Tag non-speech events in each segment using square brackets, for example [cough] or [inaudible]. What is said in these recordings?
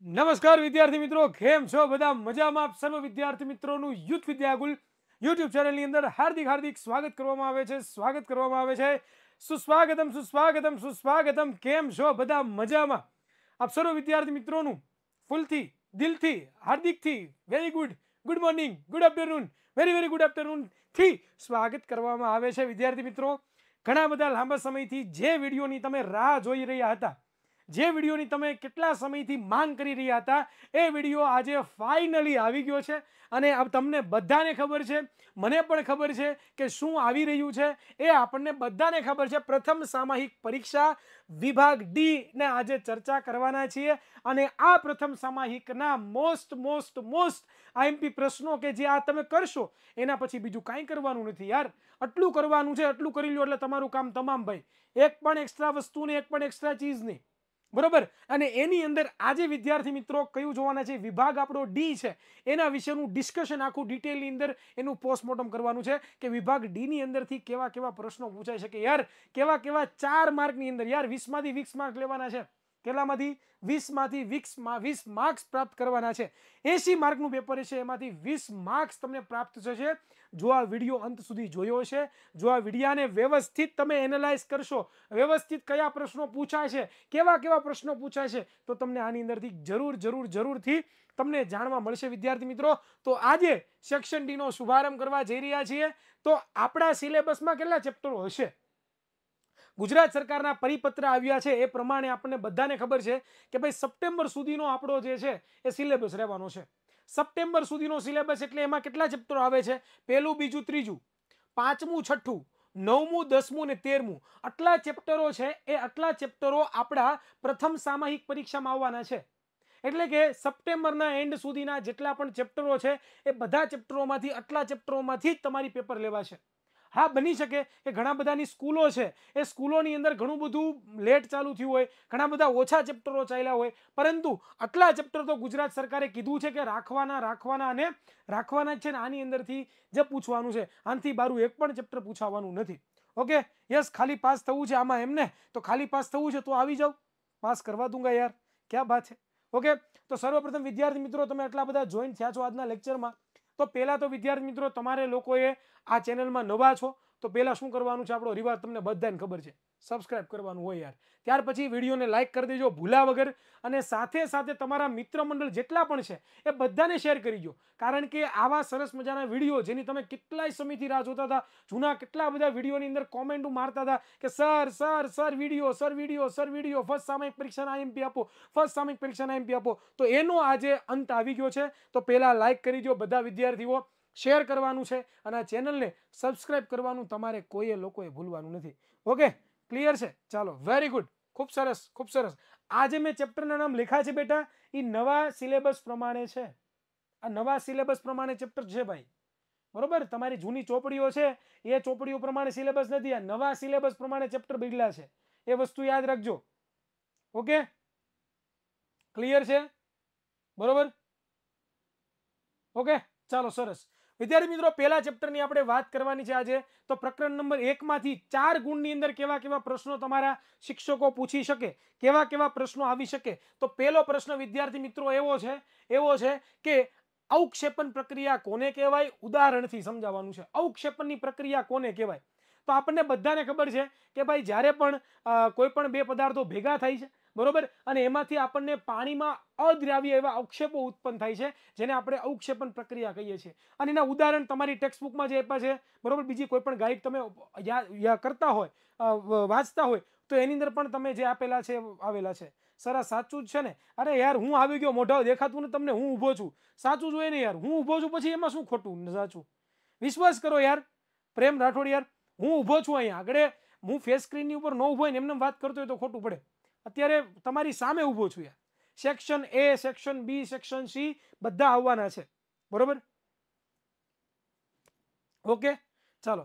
નમસ્કાર વિદ્યાર્થી મિત્રો કેમ છો બધા મજામાં સર્વ વિદ્યાર્થી મિત્રો નું યુથ વિદ્યાગુલ YouTube ચેનલ ની અંદર હાર્દિક હાર્દિક સ્વાગત કરવામાં આવે છે સ્વાગત કરવામાં આવે છે સુસ્વાગતમ સુસ્વાગતમ સુસ્વાગતમ કેમ છો બધા મજામાં આપ સર્વ વિદ્યાર્થી મિત્રો નું ફૂલ થી દિલ થી હાર્દિક થી very good good morning good afternoon very very good afternoon થી સ્વાગત કરવામાં આવે છે વિદ્યાર્થી મિત્રો ઘણા બધા લાંબા સમય થી જે વિડિયો ની તમે રાહ જોઈ રહ્યા હતા જે વિડિયોની તમે કેટલા સમયથી માંગ કરી રહ્યા હતા એ વિડિયો આજે ફાઇનલી આવી ગયો છે અને હવે તમને બધાને ખબર છે મને પણ ખબર છે કે શું આવી રહ્યું છે એ આપણને બધાને ખબર છે પ્રથમ સામાયિક પરીક્ષા વિભાગ D ને આજે ચર્ચા કરવાનો છે અને આ પ્રથમ સામાયિકના મોસ્ટ મોસ્ટ મોસ્ટ આઈએમપી પ્રશ્નો કે જે આ તમે કરશો એના પછી બીજું કંઈ કરવાનું નથી યાર આટલું કરવાનું છે આટલું કરી લો એટલે તમારું કામ तमाम ભાઈ એક પણ એક્સ્ટ્રા વસ્તુને એક પણ એક્સ્ટ્રા ચીઝને બરોબર અને એની અંદર આજે વિદ્યાર્થી મિત્રો કયું જોવાના છે વિભાગ આપણો ડી છે એના વિશેનું ડિસ્કશન આખું ડિટેલની અંદર એનું પોસ્ટમોર્ટમ કરવાનું છે કે વિભાગ ડીની અંદરથી કેવા કેવા પ્રશ્નો પૂછાઈ શકે યાર કેવા કેવા ચાર માર્કની અંદર યાર વીસમાંથી વીસ માર્ક લેવાના છે કેલામાંથી 20 માંથી વિક્સ માં 20 માર્ક્સ પ્રાપ્ત કરવાનો છે 80 માર્ક નું પેપર છે એમાંથી 20 માર્ક્સ તમને પ્રાપ્ત થશે જો આ વિડિયો અંત સુધી જોયો છે જો આ વિડિયાને વ્યવસ્થિત તમે એનાલાઈઝ કરશો વ્યવસ્થિત કયા પ્રશ્નો પૂછા છે કેવા કેવા પ્રશ્નો પૂછા છે તો તમને આની અંદરથી જરૂર જરૂર જરૂરથી તમને જાણવા મળશે વિદ્યાર્થી મિત્રો તો આજે સેક્શન D નો शुभारंभ કરવા જઈ રહ્યા છીએ તો આપડા સિલેબસ માં કેટલા ચેપ્ટર હશે ગુજરાત સરકારના પરિપત્ર આવ્યા છે એ પ્રમાણે આપણે બધાને ખબર છે કે ભાઈ સપ્ટેમ્બર સુધીનો આપણો જે છે એ સિલેબસ રહેવાનો છે સપ્ટેમ્બર સુધીનો સિલેબસ એટલે એમાં કેટલા ચેપ્ટરો આવે છે પહેલું બીજું ત્રીજું પાંચમું છઠ્ઠું નવમું 10મું અને 13મું આટલા ચેપ્ટરો છે એ આટલા ચેપ્ટરો આપડા પ્રથમ સામાયિક પરીક્ષામાં આવવાના છે એટલે કે સપ્ટેમ્બરના એન્ડ સુધીના જેટલા પણ ચેપ્ટરો છે એ બધા ચેપ્ટરોમાંથી આટલા ચેપ્ટરોમાંથી જ તમારી પેપર લેવાશે હા બની શકે કે ઘણા બધાની સ્કૂલો છે એ સ્કૂલોની અંદર ઘણું બધું લેટ ચાલુ થયું હોય ઘણા બધા ઓછા ચેપ્ટરો ચાલ્યા હોય પરંતુ આટલા ચેપ્ટર તો ગુજરાત સરકારે કીધું છે કે રાખવાના રાખવાના અને રાખવાના છે ને આની અંદરથી જે પૂછવાનું છે આનીથી બારું એક પણ ચેપ્ટર પૂછાવાનું નથી ઓકે યસ ખાલી પાસ થવું છે આમાં એમને તો ખાલી પાસ થવું છે તો આવી જાવ પાસ કરਵਾ દુંગા યાર શું વાત છે ઓકે તો सर्वप्रथम વિદ્યાર્થી મિત્રો તમે આટલા બધા જોઈન થ્યા છો આજના લેક્ચરમાં તો પહેલાં તો વિદ્યાર્થી મિત્રો તમારે લોકોએ આ ચેનલમાં નવા છો તો પહેલાં શું કરવાનું છે આપણો રિવાજ તમને બધાને ખબર છે સબસ્ક્રાઇબ કરવાનું હોય યાર ત્યાર પછી વિડિયોને લાઈક કરી દેજો ભૂલા વગર અને સાથે સાથે તમારું મિત્રમંડળ જેટલા પણ છે એ બધાને શેર કરીજો કારણ કે આવા સરસ મજાના વિડિયો જેની તમે કેટલાય સમિતિ રા જોતા હતા જુના કેટલા બધા વિડિયોની અંદર કોમેન્ટો મારતા હતા કે sir sir sir video sir video sir video first સમે એક પરીક્ષા ના એમપી આપો ફર્સ્ટ સમે એક પરીક્ષા ના એમપી આપો તો એનો આજે અંત આવી ગયો છે તો પહેલા લાઈક કરીજો બધા વિદ્યાર્થીઓ શેર કરવાનું છે અને આ ચેનલને સબસ્ક્રાઇબ કરવાનું તમારે કોઈએ લોકોએ ભૂલવાનું નથી ઓકે क्लियर है चलो वेरी गुड खूब सरस खूब सरस आज मैं चेप्टर नाम लिखा है बेटा ये नवा सिलेबस प्रमाण है नवा सिलेबस प्रमाण चेप्टर है भाई बराबर तमारी जूनी चोपड़ी है ये चोपड़ी प्रमाण सिलेबस नहीं नवा सिलेबस प्रमाण चेप्टर बदला है ये वस्तु याद रखो ओके क्लियर है बराबर ओके चलो सरस વિદ્યાર્થી મિત્રો પેલા ચેપ્ટરની આપણે વાત કરવાની છે આજે તો પ્રકરણ નંબર 1 માંથી 4 ગુણની અંદર કેવા કેવા પ્રશ્નો તમારા શિક્ષકો પૂછી શકે કેવા કેવા પ્રશ્નો આવી શકે તો પહેલો પ્રશ્ન વિદ્યાર્થી મિત્રો એવો છે એવો છે કે ઔક્ષેપણ પ્રક્રિયા કોને કહેવાય ઉદાહરણથી સમજાવવાનું છે ઔક્ષેપણની પ્રક્રિયા કોને કહેવાય તો આપણને બધાને ખબર છે કે ભાઈ જારે પણ કોઈ પણ બે પદાર્થો ભેગા થાય છે બરોબર અને એમાંથી આપણે પાણીમાં અદ્રાવ્ય એવા અવક્ષેપો ઉત્પન્ન થાય છે જેને આપણે અવક્ષેપન પ્રક્રિયા કહીએ છે અને એના ઉદાહરણ તમારી ટેક્સબુકમાં જ આપ્યા છે બરોબર બીજી કોઈ પણ ગાયક તમે અહીંયા કરતા હોય ગાતા હોય તો એની અંદર પણ તમને જે આપેલા છે આવેલા છે સરા સાચું જ છે ને અરે યાર હું આવી ગયો મોઢા દેખાડું ને તમને હું ઊભો છું સાચું જ હોય ને યાર હું ઊભો છું પછી એમાં શું ખોટું સાચું વિશ્વાસ કરો યાર પ્રેમ राठોડ યાર હું ઊભો છું અહીંયા આગળ હું ફેસ સ્ક્રીન ની ઉપર નો ઊભોય ને એમ નેમ વાત કરતો હોય તો ખોટું પડે અત્યારે તમારી સામે ઊભો છું યાર section A section B section C બધા આવવાના છે બરોબર ઓકે ચાલો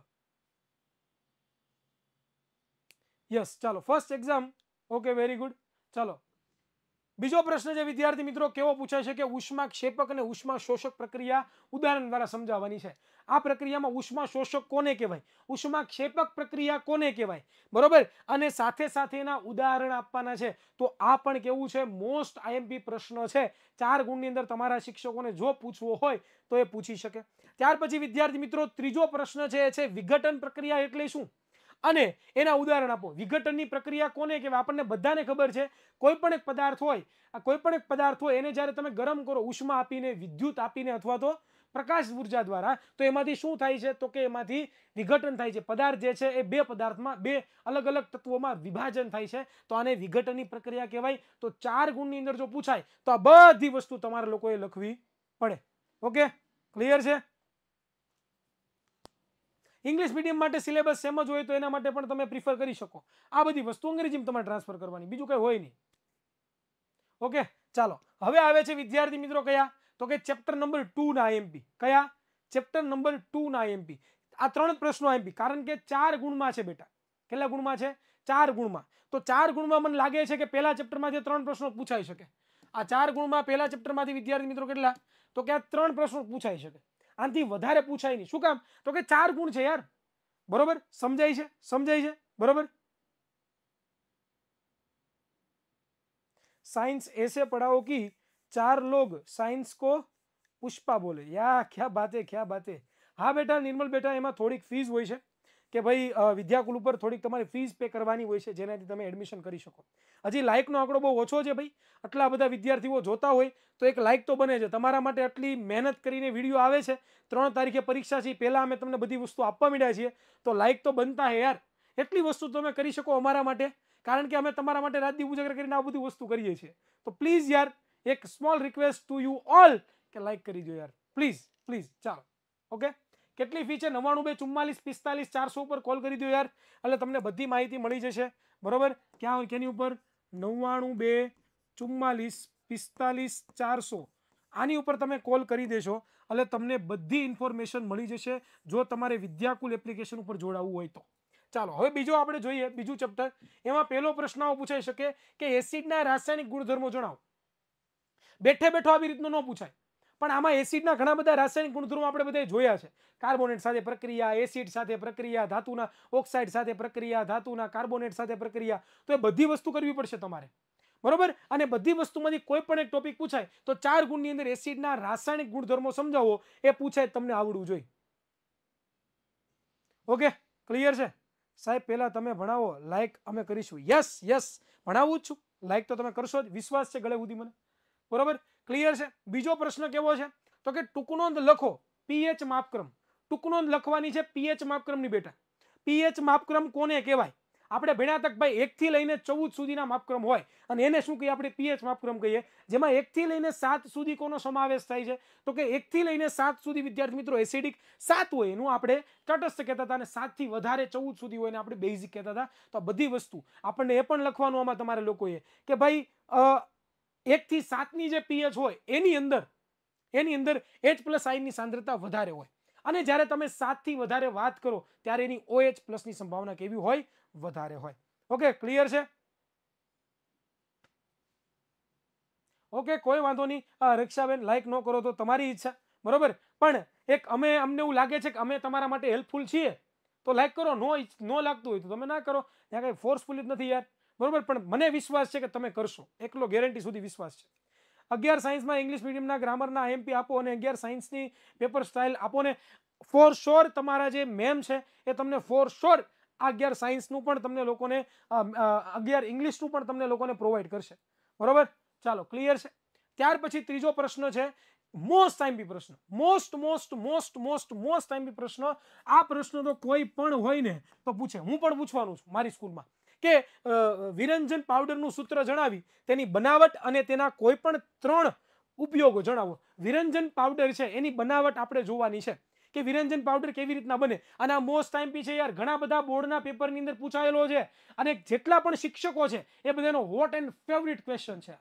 યસ ચાલો first exam okay very good ચાલો બીજો પ્રશ્ન છે વિદ્યાર્થી મિત્રો કેવો પૂછાય છે કે ઉષ્મા ક્ષેપક અને ઉષ્મા શોષક પ્રક્રિયા ઉદાહરણ દ્વારા સમજાવવાની છે આ પ્રક્રિયામાં ઉષ્મા શોષક કોને કહેવાય ઉષ્મા ક્ષેપક પ્રક્રિયા કોને કહેવાય બરોબર અને સાથે સાથે એના ઉદાહરણ આપવાના છે તો આ પણ કેવું છે મોસ્ટ આઈએમપી પ્રશ્ન છે ચાર ગુણની અંદર તમારા શિક્ષકોને જો પૂછવો હોય તો એ પૂછી શકે ત્યાર પછી વિદ્યાર્થી મિત્રો ત્રીજો પ્રશ્ન છે એ છે વિઘટન પ્રક્રિયા એટલે શું અને એના ઉદાહરણ આપો વિઘટનની પ્રક્રિયા કોને કે આપણને બધાને ખબર છે કોઈ પણ એક પદાર્થ હોય આ કોઈ પણ એક પદાર્થ હોય એને જ્યારે તમે ગરમ કરો ઉષ્મા આપીને વિદ્યુત આપીને अथवा તો પ્રકાશ ઊર્જા દ્વારા તો એમાંથી શું થાય છે તો કે એમાંથી વિઘટન થાય છે પદાર્થ જે છે એ બે પદાર્થમાં બે અલગ અલગ તત્વોમાં વિભાજન થાય છે તો આને વિઘટનની પ્રક્રિયા કહેવાય તો ચાર ગુણની અંદર જો પૂછાય તો આ બધી વસ્તુ તમારે લોકોએ લખવી પડે ઓકે ક્લિયર છે ઇંગ્લિશ મીડિયમ માટે સિલેબસ સેમ જ હોય તો એના માટે પણ તમે પ્રિફર કરી શકો આ બધી વસ્તુ અંગ્રેજીમાં તમારે ટ્રાન્સફર કરવાની બીજું કંઈ હોય નહીં ઓકે ચાલો હવે આવે છે વિદ્યાર્થી મિત્રો કયા તો કે ચેપ્ટર નંબર ટુના આઈએમપી કયા ચેપ્ટર નંબર ટુના આઈએમપી આ ત્રણ પ્રશ્નો આઈએમપી કારણ કે ચાર ગુણમાં છે બેટા કેટલા ગુણમાં છે ચાર ગુણમાં તો ચાર ગુણમાં મને લાગે છે કે પહેલા ચેપ્ટરમાંથી ત્રણ પ્રશ્નો પૂછાઈ શકે આ ચાર ગુણમાં પહેલા ચેપ્ટરમાંથી વિદ્યાર્થી મિત્રો કેટલા તો કે આ ત્રણ પ્રશ્નો પૂછાઈ શકે अंटी વધારે પૂછાય ની શું કામ તો કે ચાર ગુણ છે યાર બરોબર સમજાય છે સમજાય છે બરોબર સાયન્સ ऐसे पढ़ाओ कि चार लोग साइंस को पुष्पा बोले या क्या बातें क्या बातें हां बेटा निर्मલ बेटा એમાં થોડી ફીસ હોય છે કે ભાઈ વિદ્યાકુલ ઉપર થોડીક તમારે ફીસ પે કરવાની હોય છે જેનાથી તમે એડમિશન કરી શકો અજી લાઈક નો આંકડો બહુ ઓછો છે ભાઈ આટલા બધા વિદ્યાર્થીઓ જોતા હોય તો એક લાઈક તો બને જ તમાર આ માટે આટલી મહેનત કરીને વિડિયો આવે છે 3 તારીખે પરીક્ષા છે એ પહેલા અમે તમને બધી વસ્તુઓ આપવા મિડ્યા છે તો લાઈક તો બનતા હે યાર આટલી વસ્તુ તમે કરી શકો અમારા માટે કારણ કે અમે તમારા માટે રાત દિવસ ઉઠીને કરીને આ બધી વસ્તુ કરીએ છીએ તો પ્લીઝ યાર એક small request to you all કે લાઈક કરીજો યાર પ્લીઝ પ્લીઝ ચાલો ઓકે કેટલી ફી છે 9924445400 પર કોલ કરી દો યાર એટલે તમને બધી માહિતી મળી જશે બરોબર કે આ ઓકેની ઉપર 9924445400 આની ઉપર તમે કોલ કરી દેશો એટલે તમને બધી ઇન્ફોર્મેશન મળી જશે જો તમારા વિદ્યાકુલ એપ્લિકેશન ઉપર જોડાવું હોય તો ચાલો હવે બીજો આપણે જોઈએ બીજો ચેપ્ટર એમાં પહેલો પ્રશ્ન આપો પૂછાઈ શકે કે એસિડના રાસાયણિક ગુણધર્મો જણાવ બેઠે બેઠો આવી રીતનો નો પૂછાય પણ આમાં એસિડના ઘણા બધા રાસાયણિક ગુણધર્મો આપણે બધાએ જોયા છે કાર્બોનેટ સાથે પ્રક્રિયા એસિડ સાથે પ્રક્રિયા ધાતુના ઓક્સાઇડ સાથે પ્રક્રિયા ધાતુના કાર્બોનેટ સાથે પ્રક્રિયા તો એ બધી વસ્તુ કરવી પડશે તમારે બરોબર અને બધી વસ્તુમાંથી કોઈ પણ એક ટોપિક પૂછાય તો ચાર ગુણની અંદર એસિડના રાસાયણિક ગુણધર્મો સમજાવો એ પૂછાય તમને આવડવું જોઈએ ઓકે ક્લિયર છે સાહેબ પહેલાં તમે ભણાવો લાઇક અમે કરીશું યસ યસ ભણાવું જ છું લાઇક તો તમે કરશો જ વિશ્વાસ છે ગળે સુધી મને બરોબર ક્લિયર છે બીજો પ્રશ્ન કેવો છે તો કે ટૂંકનોંધ લખો પીએચ માપક્રમ ટૂંકનોંધ લખવાની છે પીએચ માપક્રમની બેટા પીએચ માપક્રમ કોને કહેવાય આપણે ભણ્યા તક ભાઈ એકથી લઈને ચૌદ સુધીના માપક્રમ હોય અને એને શું કહીએ આપણે પીએચ માપક્રમ કહીએ જેમાં એકથી લઈને સાત સુધી કોનો સમાવેશ થાય છે તો કે એકથી લઈને સાત સુધી વિદ્યાર્થી મિત્રો એસિડિક સાત હોય એનું આપણે તટસ્થ કહેતા હતા અને સાતથી વધારે ચૌદ સુધી હોય એને આપણે બેઝિક કહેતા હતા તો બધી વસ્તુ આપણને એ પણ લખવાનું આમાં તમારે લોકોએ કે ભાઈ 1 થી 7 ની જે pH હોય એની અંદર એની અંદર H+ આયની સાંદ્રતા વધારે હોય અને જ્યારે તમે 7 થી વધારે વાત કરો ત્યારે એની OH+ ની સંભાવના કેવી હોય વધારે હોય ઓકે ક્લિયર છે ઓકે કોઈ વાંધો ની આ રક્ષાબેન લાઈક નો કરો તો તમારી ઈચ્છા બરોબર પણ એક અમે અમને એવું લાગે છે કે અમે તમારા માટે હેલ્પફુલ છીએ તો લાઈક કરો નો નો લાગતું હોય તો તમે ના કરો ત્યાં કોઈ ફોર્સફુલિત નથી યાર बरोबर पण મને વિશ્વાસ છે કે તમે કરશો એકલો ગેરંટી સુધી વિશ્વાસ છે 11 સાયન્સ માં ઇંગ્લિશ મીડિયમ ના ગ્રામર ના એમપી આપો અને 11 સાયન્સ ની પેપર સ્ટાઇલ આપોને ફોર શોર તમાર아 જે મેમ છે એ તમને ફોર શોર આ 11 સાયન્સ નું પણ તમને લોકો ને 11 ઇંગ્લિશ નું પણ તમને લોકો ને પ્રોવાઇડ કરશે બરોબર ચાલો ક્લિયર છે ત્યાર પછી ત્રીજો પ્રશ્ન છે મોસ્ટ ટાઈમ બી પ્રશ્ન most most most most most time B પ્રશ્નો આ પ્રશ્નો તો કોઈ પણ હોય ને તો પૂછે હું પણ પૂછવાનું છું મારી સ્કૂલ માં કે વિરંજન પાવડરનું સૂત્ર જણાવી તેની બનાવટ અને તેના કોઈ પણ ત્રણ ઉપયોગો જણાવો વિરંજન પાવડર છે એની બનાવટ આપણે જોવાની છે કે વિરંજન પાવડર કેવી રીતના બને અને આ મોસ્ટ ટાઈમ પી છે યાર ઘણા બધા બોર્ડના પેપરની અંદર પૂછાયેલો છે અને જેટલા પણ શિક્ષકો છે એ બધાનો વોટ એન્ડ ફેવરિટ ક્વેશ્ચન છે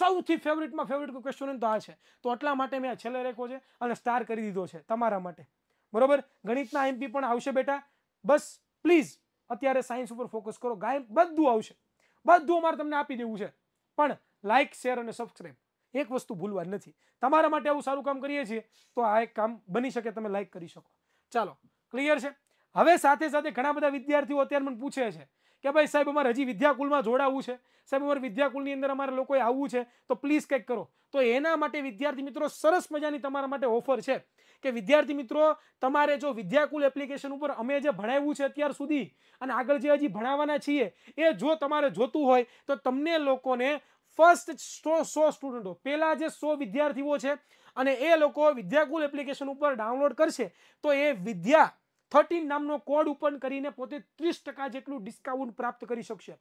સૌથી ફેવરિટમાં ફેવરિટ ક્વેશ્ચન તો આ છે તો એટલા માટે મેં છેલ્લે રેખો છે અને સ્ટાર કરી દીધો છે તમારા માટે બરોબર ગણિતના એમપી પણ આવશે બેટા બસ પ્લીઝ અત્યારે સાયન્સ ઉપર ફોકસ કરો ગાય બધું આવશે બધું અમારે તમને આપી દેવું છે પણ લાઇક શેર અને સબસ્ક્રાઇબ એક વસ્તુ ભૂલવા નથી તમારા માટે આવું સારું કામ કરીએ છીએ તો આ એક કામ બની શકે તમે લાઇક કરી શકો ચાલો ક્લિયર છે હવે સાથે સાથે ઘણા બધા વિદ્યાર્થીઓ અત્યારે મને પૂછે છે કે ભાઈ સાહેબ અમારે હજી વિદ્યાકુલમાં જોડાવવું છે સાહેબ અમારે વિદ્યાકુલની અંદર અમારે લોકોએ આવવું છે તો પ્લીઝ કંઈક કરો તો એના માટે વિદ્યાર્થી મિત્રો સરસ મજાની તમારા માટે ઓફર છે કે વિદ્યાર્થી મિત્રો તમારે જો વિદ્યાકુલ એપ્લિકેશન ઉપર અમે જે ભણાવ્યું છે અત્યાર સુધી અને આગળ જે હજી ભણાવવાના છીએ એ જો તમારે જોતું હોય તો તમને લોકોને ફર્સ્ટ સો સો સ્ટુડન્ટો પહેલાં જે સો વિદ્યાર્થીઓ છે અને એ લોકો વિદ્યાકુલ એપ્લિકેશન ઉપર ડાઉનલોડ કરશે તો એ વિદ્યા થર્ટીન નામનો કોડ ઓપન કરીને પોતે ત્રીસ ટકા જેટલું ડિસ્કાઉન્ટ પ્રાપ્ત કરી શકશે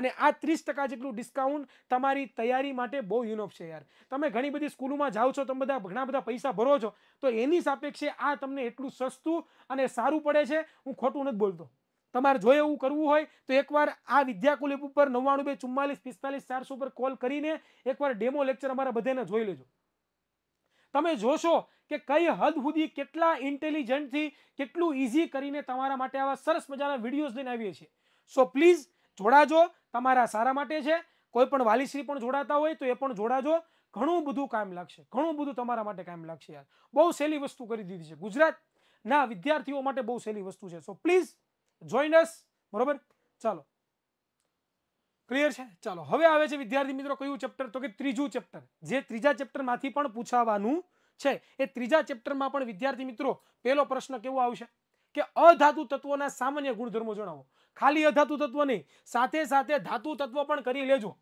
અને આ ત્રીસ ટકા જેટલું ડિસ્કાઉન્ટ તમારી તૈયારી માટે બહુ યુનોફ છે યાર તમે ઘણી બધી સ્કૂલોમાં જાઓ છો તમે બધા ઘણા બધા પૈસા ભરો છો તો એની સાપેક્ષે આ તમને એટલું સસ્તું અને સારું પડે છે હું ખોટું નથી બોલતો તમારે જો એવું કરવું હોય તો એકવાર આ વિદ્યાકુલ ઉપર નવ્વાણું બે ચુમ્માલીસ પિસ્તાલીસ ચારસો ઉપર કોલ કરીને એકવાર ડેમો લેક્ચર અમારા બધાને જોઈ લેજો તમે જોશો કે કઈ હદ સુધી કેટલા ઇન્ટેલિજન્ટ થી કેટલું ઈઝી કરીને તમારા માટે આવા સરસ મજાના વિડીયોઝ લઈને આવिए છે સો પ્લીઝ જોડાજો તમારા સારા માટે છે કોઈ પણ વાલી શ્રી પણ જોડાતા હોય તો એ પણ જોડાજો ઘણું બધું કામ લાગશે ઘણું બધું તમારા માટે કામ લાગશે યાર બહુ સેલી વસ્તુ કરી દીધી છે ગુજરાત ના વિદ્યાર્થીઓ માટે બહુ સેલી વસ્તુ છે સો પ્લીઝ જોઈન us બરોબર ચાલો ક્લિયર છે ચાલો હવે આવે છે વિદ્યાર્થી મિત્રો કયું ચેપ્ટર તો કે ત્રીજું ચેપ્ટર જે ત્રીજા ચેપ્ટરમાંથી પણ પૂછાવાનું છે એ ત્રીજા ચેપ્ટરમાં પણ વિદ્યાર્થી મિત્રો પહેલો પ્રશ્ન કેવો આવશે કે અધાતુ તત્વોના સામાન્ય ગુણધર્મો જણાવો ખાલી અધાતુ તત્વ નહીં સાથે સાથે ધાતુ તત્વ પણ કરી લેજો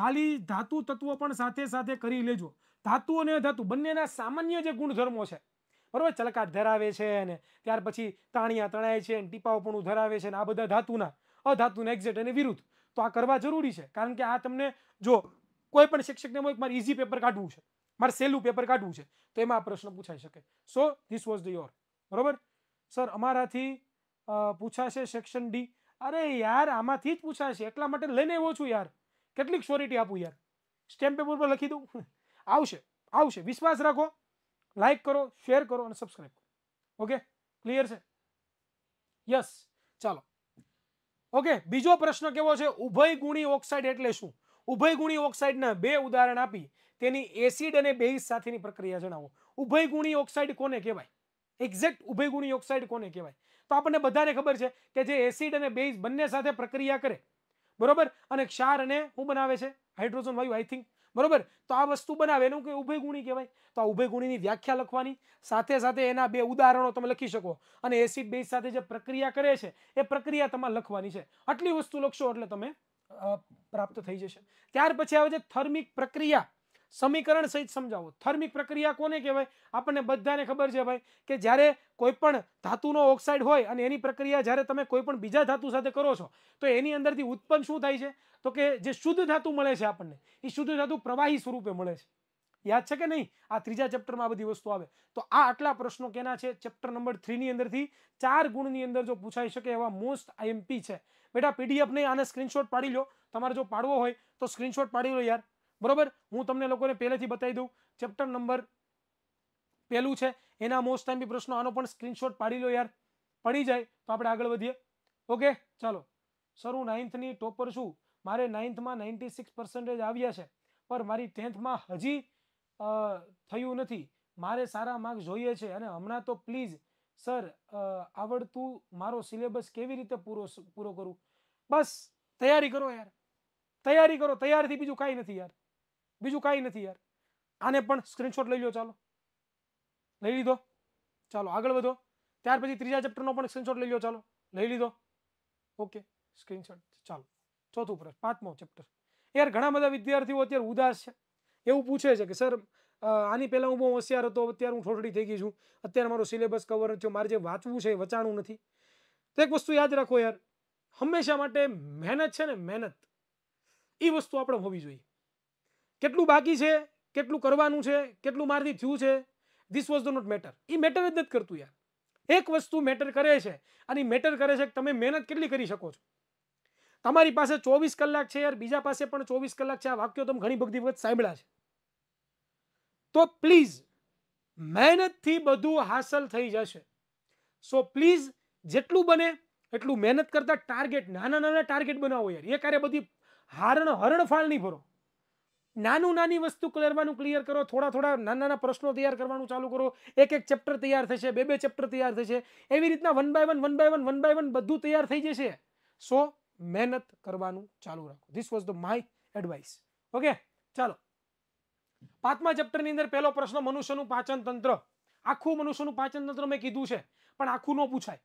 ખાલી ધાતુ તત્વ પણ સાથે સાથે કરી લેજો ધાતુ અને અધાતુ બંનેના સામાન્ય જે ગુણધર્મો છે બરોબર ચલકાટ ધરાવે છે અને ત્યાર પછી તાણિયા તણાય છે ટીપાઓ પણ ધરાવે છે ને આ બધા ધાતુના અધાતુના એક્ઝેટ અને વિરુદ્ધ તો આ કરવા જરૂરી છે કારણ કે આ તમને જો કોઈ પણ શિક્ષકને હોય માર ઈઝી પેપર કાઢવું છે માર સેલુ પેપર કાઢવું છે તો એમાં આ પ્રશ્ન પૂછાઈ શકે સો ધીસ વોઝ યોર બરાબર સર અમારથી પૂછા છે સેક્શન ડી અરે યાર અમાથી જ પૂછા છે એટલા માટે લઈને આવો છું યાર કેટલી ચોરટી આપું યાર સ્ટેમ્પ પેપર પર લખી દઉં [laughs] આવશે આવશે વિશ્વાસ રાખો લાઈક કરો શેર કરો અને સબસ્ક્રાઇબ કરો ઓકે ક્લિયર છે યસ ચાલો ઓકે બીજો પ્રશ્ન કેવો છે ઉભય ઉભયગુણી ઓક્સાઇડ એટલે શું ઉભયગુણી ઓક્સાઇડના બે ઉદાહરણ આપી તેની એસિડ અને બેઝ સાથેની પ્રક્રિયા જણાવો ઉભય ઉભયગુણી ઓક્સાઇડ કોને કહેવાય એક્ઝેક્ટ ઉભયગુણી ઓક્સાઇડ કોને કહેવાય તો આપણને બધાને ખબર છે કે જે એસિડ અને બેઝ બંને સાથે પ્રક્રિયા કરે બરોબર અને ક્ષાર અને શું બનાવે છે હાઇડ્રોજન વાયુ આઈ થિંક बरोबर तो આ વસ્તુ બનાવે એનું કે ઉભે ગુણી કહેવાય તો આ ઉભે ગુણી ની વ્યાખ્યા લખવાની સાથે સાથે એના બે ઉદાહરણો તમે લખી શકો અને એસિડ બેઝ સાથે જે પ્રક્રિયા કરે છે એ પ્રક્રિયા તમારે લખવાની છે આટલી વસ્તુ લખશો એટલે તમને પ્રાપ્ત થઈ જશે ત્યાર પછી આવે છે થર્મિક પ્રક્રિયા સમીકરણ સહિત સમજાવો થર્મિક પ્રક્રિયા કોને કહેવાય આપણે બધાને ખબર છે ભાઈ કે જ્યારે કોઈ પણ ધાતુનો ઓક્સાઈડ હોય અને એની પ્રક્રિયા જ્યારે તમે કોઈ પણ બીજા ધાતુ સાથે કરો છો તો એની અંદરથી ઉત્પન્ન શું થાય છે તો કે જે શુદ્ધ ધાતુ મળે છે આપણે એ શુદ્ધ ધાતુ પ્રવાહી સ્વરૂપે મળે છે યાદ છે કે નહીં આ ત્રીજા ચેપ્ટર માં આ બધી વસ્તુ આવે તો આ આટલા પ્રશ્નો કેના છે ચેપ્ટર નંબર 3 ની અંદરથી ચાર ગુણની અંદર જો પૂછાઈ શકે એવા મોસ્ટ આઈએમપી છે બેટા પીડીએફ લઈ આને સ્ક્રીનશોટ પાડી લો તમારો જો પાડવો હોય તો સ્ક્રીનશોટ પાડી લો યાર બરાબર હું તમને લોકો ને પહેલેથી બતાઈ દઉં ચેપ્ટર નંબર પહેલું છે એના મોસ્ટ ટાઈમ બી પ્રશ્નો આનો પણ સ્ક્રીનશોટ પાડી લો યાર પડી જાય તો આપણે આગળ વધીએ ઓકે ચાલો સર હું 9th ની ટોપર છું મારે 9th માં 96% આવિયા છે પર મારી 10th માં હજી થયું નથી મારે સારા માર્ક જોઈએ છે અને હમણાં તો પ્લીઝ સર આવડતું મારો સિલેબસ કેવી રીતે પૂરો પૂરો કરું બસ તૈયારી કરો યાર તૈયારી કરો તૈયારી થી બીજું કાઈ નથી યાર બીજુ કાઈ નથી યાર આને પણ સ્ક્રીનશોટ લઈ લ્યો ચાલો લઈ લીધો ચાલો આગળ વધો ત્યાર પછી ત્રીજા ચેપ્ટર નો પણ સ્ક્રીનશોટ લઈ લ્યો ચાલો લઈ લીધો ઓકે સ્ક્રીનશોટ ચાલો ચોથું પ્રશ્ન પાંચમો ચેપ્ટર યાર ઘણા બધા વિદ્યાર્થીઓ અત્યારે ઉદાસ છે એવું પૂછે છે કે સર આની પહેલા હું બહુ હોશિયાર હતો અત્યારે હું ઠોટડી થઈ ગઈ છું અત્યારે મારો સિલેબસ કવર છે માર જે વાંચવું છે એ વચાણું નથી એક વસ્તુ યાદ રાખો યાર હંમેશા માટે મહેનત છે ને મહેનત ઈ વસ્તુ આપડે હોવી જોઈએ કેટલું બાકી છે કેટલું કરવાનું છે કેટલું મારથી થયું છે ધીસ વોઝ નોટ મેટર ઈ મેટર જ કરતું યાર એક વસ્તુ મેટર કરે છે અન મેટર કરે છે કે તમે મહેનત કેટલી કરી શકો છો તમારી પાસે 24 કલાક છે আর બીજા પાસે પણ 24 કલાક છે આ વાક્યો તમે ઘણી બગધી વખત સાંભળ્યા છે તો प्लीज મહેનત થી બધું حاصل થઈ જશે સો प्लीज જેટલું બને એટલું મહેનત કરતા ટાર્ગેટ ના ના ના ટાર્ગેટ બનાવો યાર એ કરે બધી હરણ હરણ ફાળની ભરો નાનું નાની વસ્તુ કરવાનું ક્લિયર કરો થોડા થોડા નાના નાના પ્રશ્નો તૈયાર કરવાનું ચાલુ કરો એક એક ચેપ્ટર તૈયાર થશે બે બે ચેપ્ટર તૈયાર થશે એવી રીતના one by one one by one one by one બધું તૈયાર થઈ જશે સો મહેનત કરવાનું ચાલુ રાખો this was the my advice okay ચાલો પાંચમા ચેપ્ટરની અંદર પહેલો પ્રશ્ન મનુષ્યનું પાચન તંત્ર આખું મનુષ્યનું પાચન તંત્ર મેં કીધું છે પણ આખું ન પૂછાય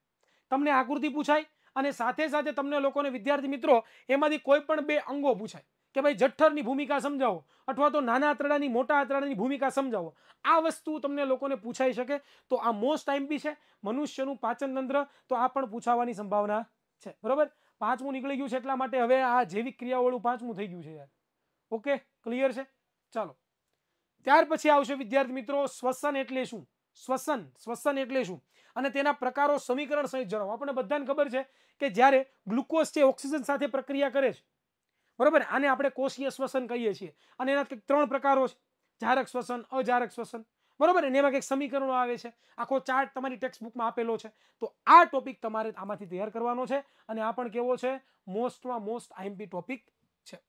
તમને આકૃતિ પૂછાય અને સાથે સાથે તમને લોકોને વિદ્યાર્થી મિત્રો એમાંથી કોઈ પણ બે અંગો પૂછાય કે ભાઈ જઠ્ઠરની ભૂમિકા સમજાવો અથવા તો નાના આત્રડાની મોટા આત્રડાની ભૂમિકા સમજાવો આ વસ્તુ તમને લોકોને પૂછાઈ શકે તો આ મોસ્ટ આમ્પી છે મનુષ્યનું પાચનતંત્ર તો આ પણ પૂછાવાની સંભાવના છે બરોબર પાંચમું નીકળી ગયું છે એટલા માટે હવે આ જૈવિક ક્રિયાઓ વાળું પાંચમું થઈ ગયું છે ઓકે ક્લિયર છે ચાલો ત્યાર પછી આવશે વિદ્યાર્થી મિત્રો શ્વસન એટલે શું શ્વસન શ્વસન એટલે શું અને તેના પ્રકારો સમીકરણ સહિત જરા આપણે બધાને ખબર છે કે જ્યારે گلوકોઝ છે ઓક્સિજન સાથે પ્રક્રિયા કરે છે બરોબર આને આપણે કોષીય શ્વસન કહીએ છીએ અને એના ત્રણ પ્રકારો છે જારક શ્વસન અજારક શ્વસન બરોબર ને એમાં કંઈક સમીકરણો આવે છે આખો ચાર્ટ તમારી ટેક્સ્ટ બુકમાં આપેલો છે તો આ ટોપિક તમારે આમાંથી તૈયાર કરવાનો છે અને આ પણ કેવો છે મોસ્ટમાં મોસ્ટ આઈએમપી ટોપિક છે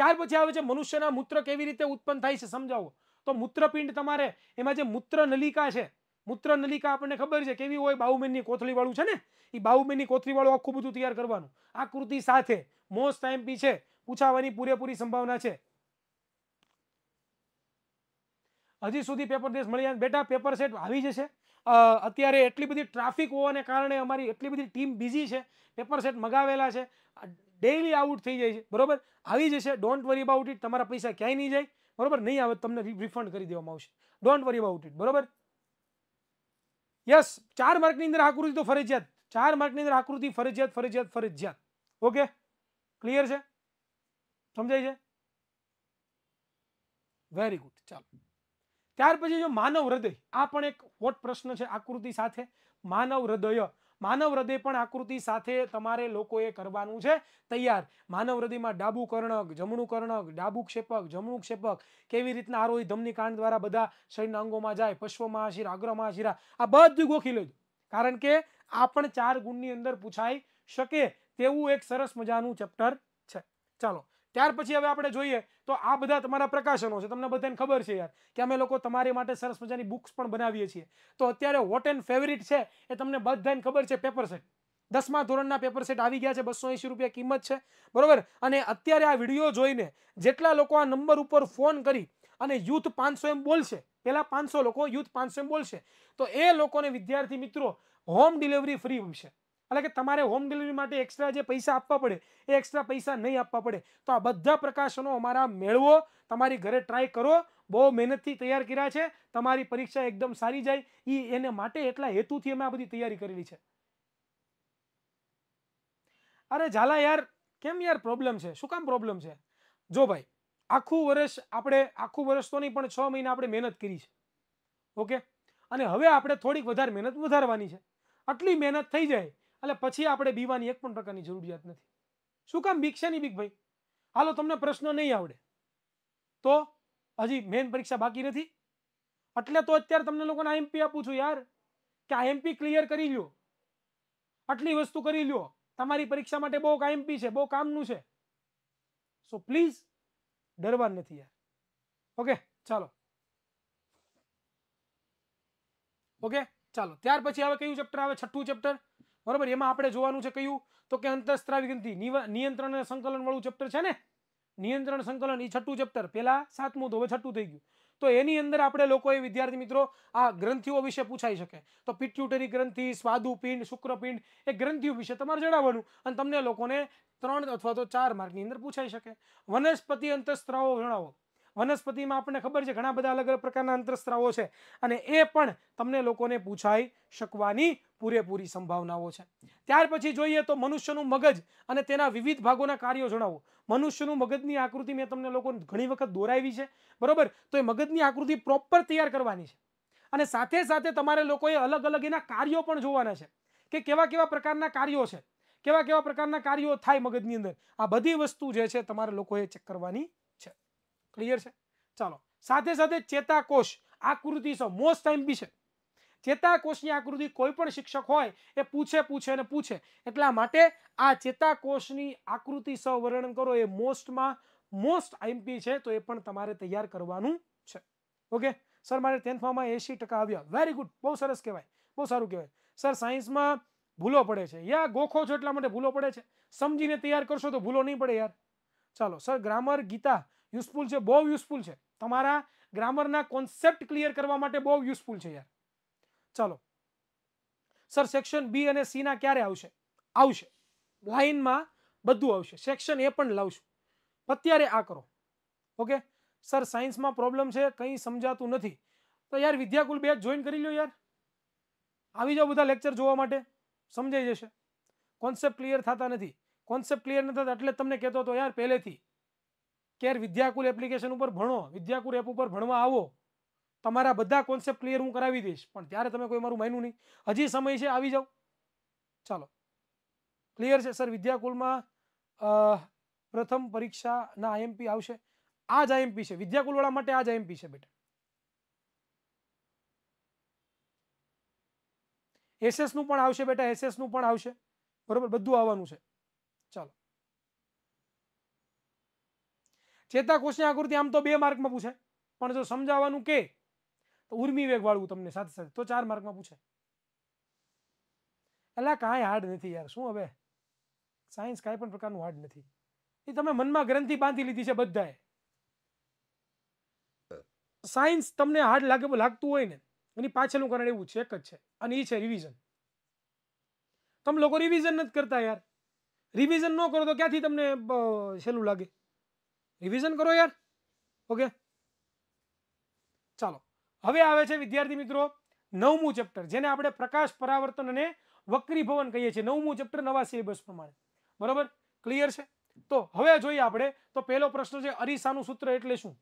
ત્યાર પછી આવે છે મનુષ્યના મૂત્ર કેવી રીતે ઉત્પન્ન થાય છે સમજાવો તો મૂત્રપિંડ તમારે એમાં જે મૂત્ર નલિકા છે મૂત્ર નલિકા આપણને ખબર છે કેવી હોય બાહુમેનની કોથળીવાળું છે ને એ બાહુમેનની કોથળીવાળું આખું બધું તૈયાર કરવાનું આકૃતિ સાથે મોસ્ટ ટાઈમ બી છે પૂછાવાની પૂરેપૂરી સંભાવના છે અજી સુધી પેપર દેસ મળીયા બેટા પેપર સેટ આવી જશે અત્યારે એટલી બધી ટ્રાફિક હોવાને કારણે અમારી એટલી બધી ટીમ બિજી છે પેપર સેટ મંગાવેલા છે ડેઈલી આઉટ થઈ જશે બરોબર આવી જશે ડોન્ટ વરી અબાઉટ ઈટ તમારું પૈસા ક્યાંય ન જાય બરોબર નઈ આવે તો તમને રિફંડ કરી દેવામાં આવશે ડોન્ટ વરી અબાઉટ ઈટ બરોબર યસ 4 માર્ક ની અંદર આકૃતિ તો ફરજિયાત 4 માર્ક ની અંદર આકૃતિ ફરજિયાત ફરજિયાત ફરજિયાત ઓકે क्लियर छे समझ आई छे वेरी गुड चल ત્યાર પછી જો માનવ હૃદય આ પણ એક કોટ પ્રશ્ન છે આકૃતિ સાથે માનવ હૃદય માનવ હૃદય પણ આકૃતિ સાથે તમારે લોકોએ કરવા નું છે તૈયાર માનવ હૃદય માં ડાબુ કરણક જમણુ કરણક ડાબુ ક્ષેપક જમણુ ક્ષેપક કેવી રીતના આરોય ધમની કાંડ દ્વારા બધા શરીર ના અંગો માં જાય પશ્ચવ માંશિર अग्र માંશિર આ બધું ગોખી લેજો કારણ કે આ પણ ચાર ગુણ ની અંદર પૂછાઈ શકે તેવું એક સરસ મજાનું ચેપ્ટર છે ચાલો ત્યાર પછી હવે આપણે જોઈએ તો આ બધા તમારા પ્રકાશનો છે તમને બધાને ખબર છે યાર કે અમે લોકો તમારી માટે સરસ મજાની બુક્સ પણ બનાવીએ છીએ તો અત્યારે વોટ એન્ડ ફેવરિટ છે એ તમને બધાને ખબર છે પેપર સેટ દસમા ધોરણના પેપર સેટ આવી ગયા છે બસો એંસી રૂપિયા કિંમત છે બરાબર અને અત્યારે આ વિડીયો જોઈને જેટલા લોકો આ નંબર ઉપર ફોન કરી અને યુથ પાંચસો એમ બોલશે પહેલા પાંચસો લોકો યુથ પાંચસો એમ બોલશે તો એ લોકોને વિદ્યાર્થી મિત્રો હોમ ડિલિવરી ફ્રી મળશે એટલે કે તમારે હોમ ડિલિવરી માટે એક્સ્ટ્રા જે પૈસા આપવા પડે એ એક્સ્ટ્રા પૈસા નહીં આપવા પડે તો આ બધા પ્રકાશનો અમારા મેળવો તમારી ઘરે ટ્રાય કરો બહુ મહેનતથી તૈયાર કર્યા છે તમારી પરીક્ષા એકદમ સારી જાય એ એને માટે એટલા હેતુથી અમે આ બધી તૈયારી કરેલી છે અરે ઝાલા યાર કેમ યાર પ્રોબ્લેમ છે શું કામ પ્રોબ્લેમ છે જો ભાઈ આખું વર્ષ આપણે આખું વર્ષ તો નહીં પણ છ મહિના આપણે મહેનત કરી છે ઓકે અને હવે આપણે થોડીક વધારે મહેનત વધારવાની છે આટલી મહેનત થઈ જાય અલે પછી આપણે બીવાની એક પણ પ્રકારની જરૂરિયાત નથી શું કામ બીક્ષાની બીક ભાઈ હાલો તમને પ્રશ્નો નઈ આવડે તો હજી મેઈન પરીક્ષા બાકી નથી એટલે તો અત્યારે તમને લોકોના આઈએમપી આપું છું યાર કે આઈએમપી ક્લિયર કરી લ્યો આટલી વસ્તુ કરી લ્યો તમારી પરીક્ષા માટે બહુ કામપી છે બહુ કામનું છે સો પ્લીઝ ડરવાનું નથી યાર ઓકે ચાલો ઓકે ચાલો ત્યાર પછી હવે કયું ચેપ્ટર આવે છઠ્ઠું ચેપ્ટર बरोबर ये मा आपडे जोवानू छे कयु तो के अंतस्त्रावी ग्रंथी नियंत्रण અને સંગ્રહણ વાળું ચેપ્ટર છે ને નિયંત્રણ સંગ્રહણ ઈ છઠ્ઠું ચેપ્ટર પહેલા સાતમુ દો હવે છઠ્ઠું થઈ ગયું તો એની અંદર આપણે લોકો એ વિદ્યાર્થી મિત્રો આ ગ્રંથીઓ વિશે પૂછાઈ શકે તો पिट्यूटरी ગ્રંથી સ્વાદુપિંડ શુક્રપિંડ એ ગ્રંથીઓ વિશે તમારે જાણવાનું અને તમને લોકોને ત્રણ अथवा તો ચાર માર્ક્સ ની અંદર પૂછાઈ શકે વનસ્પતિ અંતઃસ્ત્રાવ ઘણો વનસ્પતિમાં આપણને ખબર છે ઘણા બધા અલગ અલગ પ્રકારના અંતરસ્ત્રાવો છે અને એ પણ તમને લોકોને પૂછાઈ શકવાની પૂરેપૂરી સંભાવનાઓ છે ત્યાર પછી જોઈએ તો મનુષ્યનું મગજ અને તેના વિવિધ ભાગોના કાર્યો જણાવો મનુષ્યનું મગજની આકૃતિ મેં તમને લોકો ઘણી વખત દોરાવી છે બરોબર તો એ મગજની આકૃતિ પ્રોપર તૈયાર કરવાની છે અને સાથે સાથે તમારે લોકોએ અલગ અલગ એના કાર્યો પણ જોવાના છે કે કેવા કેવા પ્રકારના કાર્યો છે કેવા કેવા પ્રકારના કાર્યો થાય મગજની અંદર આ બધી વસ્તુ જે છે તમારે લોકોએ ચેક કરવાની ક્લિયર છે ચાલો સાથે સાથે ચેતાકોષ આકૃતિ છે મોસ્ટ ટાઈમ બી છે ચેતાકોષની આકૃતિ કોઈ પણ શિક્ષક હોય એ પૂછે પૂછે અને પૂછે એટલા માટે આ ચેતાકોષની આકૃતિ સહ વર્ણન કરો એ મોસ્ટમાં મોસ્ટ આઈમપી છે તો એ પણ તમારે તૈયાર કરવાનું છે ઓકે સર મારે ટેન્થમાં એંશી ટકા આવ્યા વેરી ગુડ બહુ સરસ કહેવાય બહુ સારું કહેવાય સર સાયન્સમાં ભૂલો પડે છે યા ગોખો છો એટલા માટે ભૂલો પડે છે સમજીને તૈયાર કરશો તો ભૂલો નહીં પડે યાર ચાલો સર ગ્રામર ગીતા યુઝફુલ છે બહુ યુઝફુલ છે તમારા ગ્રામરના કોન્સેપ્ટ ક્લિયર કરવા માટે બહુ યુઝફુલ છે યાર ચાલો સર સેક્શન બી અને સીના ક્યારે આવશે આવશે લાઇનમાં બધું આવશે સેક્શન એ પણ લાવશું અત્યારે આ કરો ઓકે સર સાયન્સમાં પ્રોબ્લેમ છે કંઈ સમજાતું નથી તો યાર વિદ્યાકુલ બેચ જોઈન કરી લો યાર આવી જાઓ બધા લેક્ચર જોવા માટે સમજાઈ જશે કોન્સેપ્ટ ક્લિયર થતા નથી કોન્સેપ્ટ ક્લિયર ન થતા એટલે તમને કહેતો હતો યાર પહેલેથી કેર વિદ્યાકુલ એપ્લિકેશન ઉપર ભણો વિદ્યાકુલ એપ ઉપર ભણવા આવો તમારા બધા કોન્સેપ્ટ ક્લિયર હું કરાવી દઈશ પણ ધારે તમે કોઈ મારું માન્યું નહીં હજી સમય છે આવી જાવ ચાલો ક્લિયર છે સર વિદ્યાકુલમાં પ્રથમ પરીક્ષાના આઈએમપી આવશે આજ આઈએમપી છે વિદ્યાકુલવાળા માટે આજ આઈએમપી છે બેટા એસએસ નું પણ આવશે બેટા એસએસ નું પણ આવશે બરોબર બધું આવવાનું છે ચાલો चेताकोष आकृति आम तो बे मार्क में पूछे जो समझा के उर्मी वेग वालू तमने साथ साथ तो चार मार्क में पूछे अला कहीं हार्ड नहीं यार शू हमें साइंस कईपन प्रकार हार्ड नहीं ते मन में ग्रंथि बांधी लीधी से बदाय साइंस तमने हार्ड लगे लागत हो पाचल कारण एवं एक रीविजन तम लोग रीविजन करता यार रीविजन न करो तो क्या थी तमने सहलू लगे રીવિઝન કરો યાર ઓકે ચાલો હવે આવે છે વિદ્યાર્થી મિત્રો નવમો ચેપ્ટર જેને આપણે પ્રકાશ પરાવર્તન અને વક્રીભવન કહીએ છે નવમો ચેપ્ટર નવા સિલેબસ પ્રમાણે બરોબર ક્લિયર છે તો હવે જોઈએ આપણે તો પહેલો પ્રશ્ન છે અરીસાનું સૂત્ર એટલે શું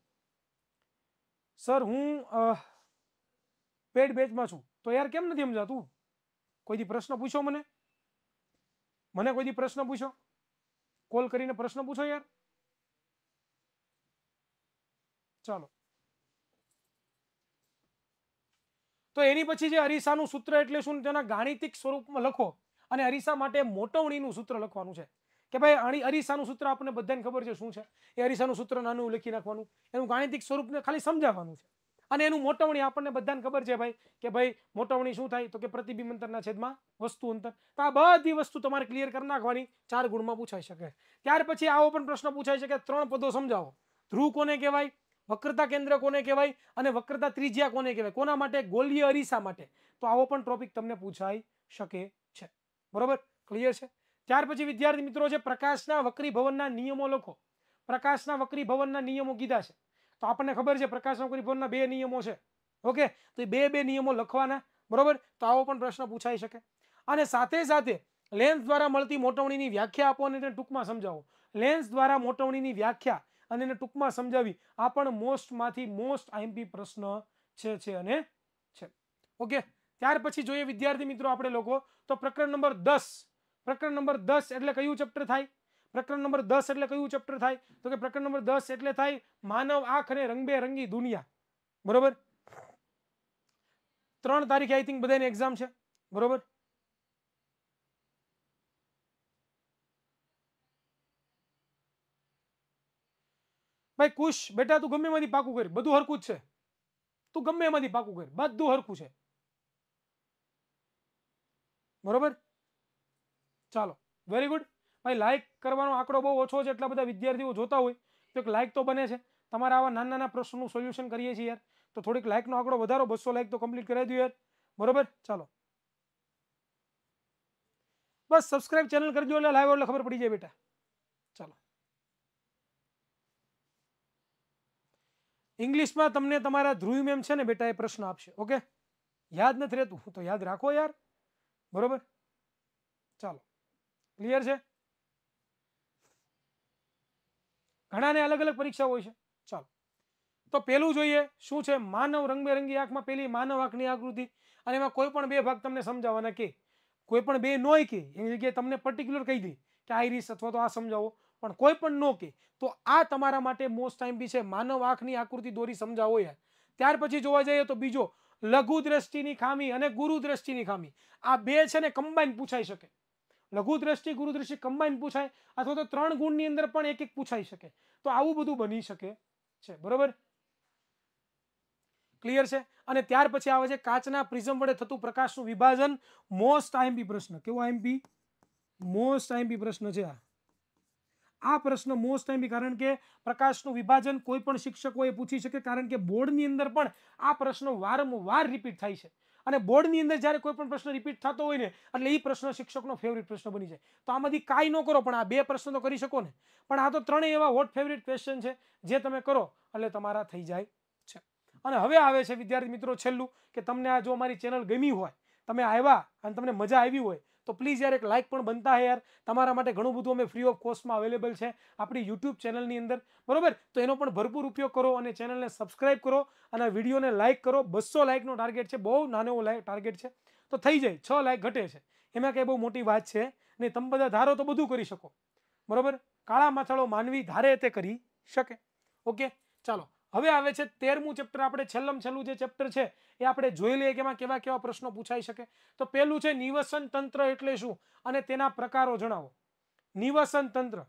સર હું પેડ બેચમાં છું તો યાર કેમ નથી સમજાતું કોઈદી પ્રશ્ન પૂછો મને મને કોઈદી પ્રશ્ન પૂછો કોલ કરીને પ્રશ્ન પૂછો યાર ચલો તો એની પછી જે હરીસાનું સૂત્ર એટલે શું તેના ગાણિતિક સ્વરૂપમાં લખો અને હરીસા માટે મોટોવણીનું સૂત્ર લખવાનું છે કે ભાઈ આની હરીસાનું સૂત્ર આપણને બધાને ખબર છે શું છે એ હરીસાનું સૂત્રનું આનું લખી નાખવાનું એનું ગાણિતિક સ્વરૂપને ખાલી સમજાવવાનું છે અને એનું મોટોવણી આપણને બધાને ખબર છે ભાઈ કે ભાઈ મોટોવણી શું થાય તો કે પ્રતિબિંબ અંતર ના છેદમાં વસ્તુ અંતર તો આ બધી વસ્તુ તમારે ક્લિયર કરી નાખવાની ચાર ગુણમાં પૂછાઈ શકે ત્યાર પછી આ ઓપન પ્રશ્ન પૂછાઈ શકે કે ત્રણ પદો સમજાવો ધ્રુવ કોને કહેવાય વક્રતા કેન્દ્ર કોને કહેવાય અને વક્રતા ત્રિજ્યા કોને કહેવાય કોના માટે ગોળિય આરીસા માટે તો આવો પણ પ્રોફિક તમને પૂછાઈ શકે છે બરોબર ક્લિયર છે ત્યાર પછી વિદ્યાર્થી મિત્રો છે પ્રકાશના વકરી ભવનના નિયમો લખો પ્રકાશના વકરી ભવનના નિયમો કીધા છે તો આપણને ખબર છે પ્રકાશના વકરી ભવનના બે નિયમો છે ઓકે તો આ બે બે નિયમો લખવાના બરોબર તો આવો પણ પ્રશ્ન પૂછાઈ શકે અને સાથે સાથે લેન્સ દ્વારા મળતી મોટવણીની વ્યાખ્યા આપો અને ટૂંકમાં સમજાવો લેન્સ દ્વારા મોટવણીની વ્યાખ્યા અનેને ટુકમા સમજાવી આ પણ મોસ્ટમાંથી મોસ્ટ આઈએમપી પ્રશ્ન છે છે અને છે ઓકે ત્યાર પછી જોઈએ વિદ્યાર્થી મિત્રો આપણે લોકો તો પ્રકરણ નંબર 10 પ્રકરણ નંબર 10 એટલે કયું ચેપ્ટર થાય પ્રકરણ નંબર 10 એટલે કયું ચેપ્ટર થાય તો કે પ્રકરણ નંબર 10 એટલે થાય માનવ આંખ અને રંગબે રંગી દુનિયા બરોબર 3 તારીખે આઈ થિંક બધાને એક્ઝામ છે બરોબર ભાઈ કુશ બેટા તું ગમે એમાંથી પાકું કરી બધું હરખું જ છે તું ગમે એમાંથી પાકું કર બધું હરખું છે બરોબર ચાલો વેરી ગુડ ભાઈ લાઇક કરવાનો આંકડો બહુ ઓછો છે એટલા બધા વિદ્યાર્થીઓ જોતા હોય તો એક લાઇક તો બને છે તમારા આવા નાના નાના પ્રશ્નોનું સોલ્યુશન કરીએ છીએ યાર તો થોડીક લાઇકનો આંકડો વધારો બસો લાઇક તો કમ્પ્લીટ કરાવી દઉં યાર બરોબર ચાલો બસ સબસ્ક્રાઇબ ચેનલ કરજો એટલે લાઈવ એટલે ખબર પડી જાય બેટા इंग्लिश में तुमने तुम्हारा ध्रुव मैम छे ने बेटा ये प्रश्न आपछे ओके याद न थरे तू तो याद राखो यार बरोबर चलो क्लियर छे ઘણા ને અલગ અલગ પરીક્ષા હોય છે ચાલ તો પહેલું જોઈએ શું છે માનવ રંગમે રંગી આંખ માં પેલી માનવ આંખ ની આગૃતી અને એમાં કોઈ પણ બે ભાગ તમને સમજાવવાના કે કોઈ પણ બે નો કે એની જગ્યાએ તમે પર્ટીક્યુલર કહી દી કે આઇરીસ अथवा તો આ સમજાવો પણ કોઈ પણ નો કે તો આ તમારા માટે મોસ્ટ ટાઈમ બી છે માનવ આંખની આકૃતિ દોરી સમજાવો યાર ત્યાર પછી જોવા જઈએ તો બીજો લઘુ દ્રષ્ટિની ખામી અને ગુરુ દ્રષ્ટિની ખામી આ બે છે ને કમ્બાઈન પૂછાઈ શકે લઘુ દ્રષ્ટિ ગુરુ દ્રષ્ટિ કમ્બાઈન પૂછાય અથવા તો ત્રણ ગુણની અંદર પણ એક એક પૂછાઈ શકે તો આવું બધું બની શકે છે બરોબર ક્લિયર છે અને ત્યાર પછી આવે છે કાચના પ્રિઝમ વડે થતું પ્રકાશનું વિભાજન મોસ્ટ આઈએમપી પ્રશ્ન કેવો આઈએમપી મોસ્ટ આઈએમપી પ્રશ્ન છે આ આ પ્રશ્નો મોસ્ટ ટાઈમ કે કારણ કે પ્રકાશનું વિભાજન કોઈ પણ શિક્ષક હોય પૂછી શકે કારણ કે બોર્ડની અંદર પણ આ પ્રશ્નો વારમાં વાર રિપીટ થાય છે અને બોર્ડની અંદર જ્યારે કોઈ પણ પ્રશ્ન રિપીટ થતો હોય ને એટલે એ પ્રશ્ન શિક્ષકનો ફેવરીટ પ્રશ્ન બની જાય તો આમાંથી કાઈ નો કરો પણ આ બે પ્રશ્નો તો કરી શકો ને પણ આ તો ત્રણેય એવા હોટ ફેવરીટ ક્વેશ્ચન છે જે તમે કરો એટલે તમારું થઈ જાય છે અને હવે આવે છે વિદ્યાર્થી મિત્રો છેલ્લું કે તમને આ જો અમારી ચેનલ ગમી હોય તમે આયા અને તમને મજા આવી હોય તો પ્લીઝ યાર એક લાઈક પણ બનતા હૈ યાર તમારા માટે ઘણું બધું અમે ફ્રી ઓફ કોસ્ટમાં अवेलेबल છે આપણી YouTube ચેનલની અંદર બરોબર તો એનો પણ ભરપૂર ઉપયોગ કરો અને ચેનલને સબસ્ક્રાઇબ કરો અને આ વિડિયોને લાઈક કરો 200 લાઈક નો ટાર્ગેટ છે બહુ નાનો ઓ લાઈક ટાર્ગેટ છે તો થઈ જાય 6 લાઈક ઘટે છે એમાં કે બહુ મોટી વાત છે ને તમ બધા ધારો તો બધું કરી શકો બરોબર કાળા માછાળો માનવી ધારેતે કરી શકે ઓકે ચાલો હવે આવે છે તેરમું ચેપ્ટર આપણે છેલ્લમ છેલ્લું જે ચેપ્ટર છે એ આપણે જોઈ લઈએ કે એમાં કેવા કેવા પ્રશ્નો પૂછાઈ શકે તો પહેલું છે નિવસન તંત્ર એટલે શું અને તેના પ્રકારો જણાવો નિવસન તંત્ર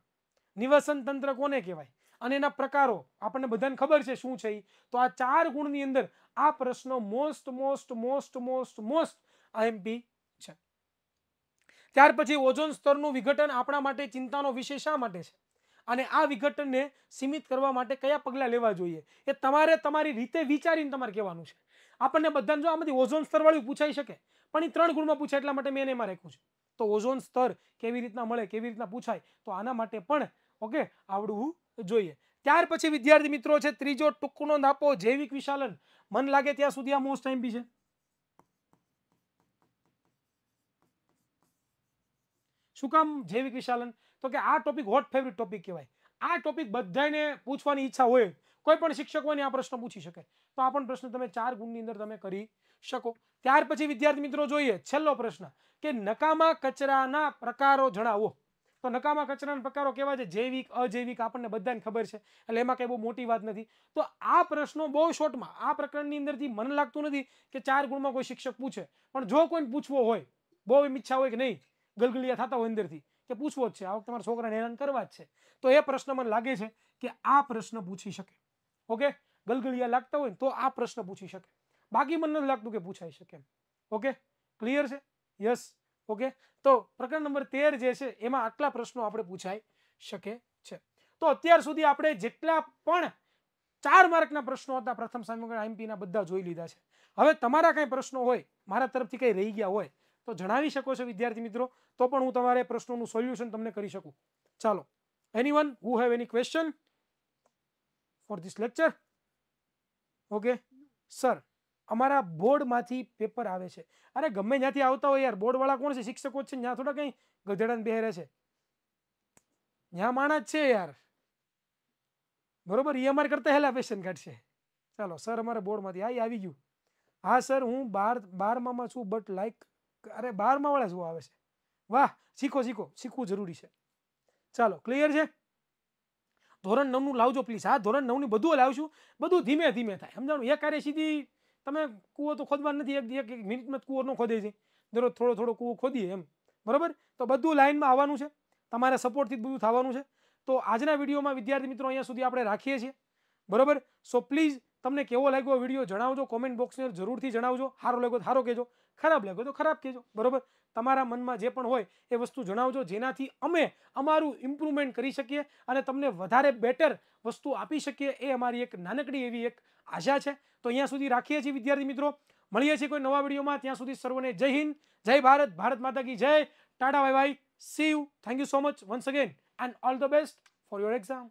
નિવસન તંત્ર કોને કહેવાય અને એના પ્રકારો આપણને બધાને ખબર છે શું છે એ તો આ ચાર ગુણની અંદર આ પ્રશ્નો most most most most most IMP છે ત્યાર પછી ઓઝોન સ્તરનું વિઘટન આપણા માટે ચિંતાનો વિષય શા માટે છે અને આ વિઘટનને સીમિત કરવા માટે કયા પગલા લેવા જોઈએ એ તમારે તમારી રીતે વિચારીને તમારે કહેવાનું છે આપણે બધાને જો આમાંથી ઓઝોન સ્તર વાળું પૂછાઈ શકે પણ ઈ ત્રણ ગુણમાં પૂછાઈએ એટલા માટે મેં એને માં રાખ્યો છે તો ઓઝોન સ્તર કેવી રીતના મળે કેવી રીતના પૂછાય તો આના માટે પણ ઓકે આવડવું જોઈએ ત્યાર પછી વિદ્યાર્થી મિત્રો છે ત્રીજો ટુકણો આપો જૈવિક વિસાલન મન લાગે ત્યાં સુધી આ મોસ્ટ ઈમ્પોર્ટન્ટ છે શું કામ જૈવિક વિસાલન તો કે આ ટોપિક હોટ ફેવરિટ ટોપિક કહેવાય આ ટોપિક બધાયને પૂછવાની ઈચ્છા હોય કોઈ પણ શિક્ષકવાની આ પ્રશ્નો પૂછી શકે તો આ પણ પ્રશ્નો તમે 4 ગુણની અંદર તમે કરી શકો ત્યાર પછી વિદ્યાર્થી મિત્રો જોઈએ છેલ્લો પ્રશ્ન કે નકામા કચરાના પ્રકારો જણાવો તો નકામા કચરાના પ્રકારો કેવા છે જૈવિક અજૈવિક આપણે બધાને ખબર છે એટલે એમાં કે બહુ મોટી વાત નથી તો આ પ્રશ્નો બહુ શોર્ટમાં આ પ્રકરણની અંદરથી મને લાગતું નહોતી કે 4 ગુણમાં કોઈ શિક્ષક પૂછે પણ જો કોઈ પૂછવો હોય બહુ ઈચ્છા હોય કે નહીં ગલગલિયા થાતા હોય અંદરથી કે પૂછવો છે આ વખતે તમારા છોકરાને નિરાંત કરવા છે તો એ પ્રશ્ન મને લાગે છે કે આ પ્રશ્ન પૂછી શકે ઓકે ગલગળિયા લાગતો હોય તો આ પ્રશ્ન પૂછી શકે બાકી મનને લાગતું કે પૂછાઈ શકે ઓકે ક્લિયર છે યસ ઓકે તો પ્રકરણ નંબર 13 જે છે એમાં આટલા પ્રશ્નો આપણે પૂછાઈ શકે છે તો અત્યાર સુધી આપણે જેટલા પણ 4 માર્કના પ્રશ્નો હતા પ્રથમ સત્રમાં એમપી ના બધા જોઈ લીધા છે હવે તમારા કંઈ પ્રશ્નો હોય મારા તરફથી કંઈ રહી ગયા હોય તો જણાવી શકો છો વિદ્યાર્થી મિત્રો તો પણ હું તમારે પ્રશ્નોનું સોલ્યુશન તમને કરી શકું ચાલો any one who have any question for this lecture okay sir અમારા બોર્ડમાંથી પેપર આવે છે અરે ગમે જ્યાંથી આવતા હોય યાર બોર્ડવાળા કોણ છે શિક્ષકો છે ત્યાં થોડા કંઈ ગધેડાને બેહરે છે ત્યાં માણસ છે યાર બરોબર ઈએમઆર કરતા હેલા પેશન કાઢશે ચાલો સર અમારા બોર્ડમાંથી હા આવી ગયું હા સર હું બાર બારમામાં છું બટ લાઈક અરે 12મા વાળા જો આવે છે વાહ શીખો શીખો શીખવું જરૂરી છે ચાલો ક્લિયર છે ધોરણ 9 નું લાવજો પ્લીઝ આ ધોરણ 9 ની બધું લાવું છું બધું ધીમે ધીમે થાય સમજાણું એક આરે સીધી તમે કૂવો તો ખોદવાનું નથી એક એક મિનિટ મત કૂવો ન ખોદે છે થોડો થોડો કૂવો ખોદીએ એમ બરાબર તો બધું લાઈનમાં આવવાનું છે તમારે સપોર્ટ થી બધું થવાનું છે તો આજ ના વિડિયો માં વિદ્યાર્થી મિત્રો અહીંયા સુધી આપણે રાખીએ છે બરાબર સો પ્લીઝ તમને કેવો લાગ્યો વિડિયો જણાવજો કોમેન્ટ બોક્સ ની અંદર જરૂરથી જણાવજો હારો લાગ્યો હારો કહેજો ખરાબ લાગો તો ખરાબ કહેજો બરોબર તમારા મનમાં જે પણ હોય એ વસ્તુ જણાવજો જેનાથી અમે અમારું ઇમ્પ્રૂવમેન્ટ કરી શકીએ અને તમને વધારે બેટર વસ્તુ આપી શકીએ એ અમારી એક નાનકડી એવી એક આશા છે તો અહીંયા સુધી રાખીએ છીએ વિદ્યાર્થી મિત્રો મળીયે છે કોઈ નવા વીડિયોમાં ત્યાં સુધી સર્વને જય હિન્દ જય ભારત ભારત માતા કી જય tata bye bye see you thank you so much once again and all the best for your exam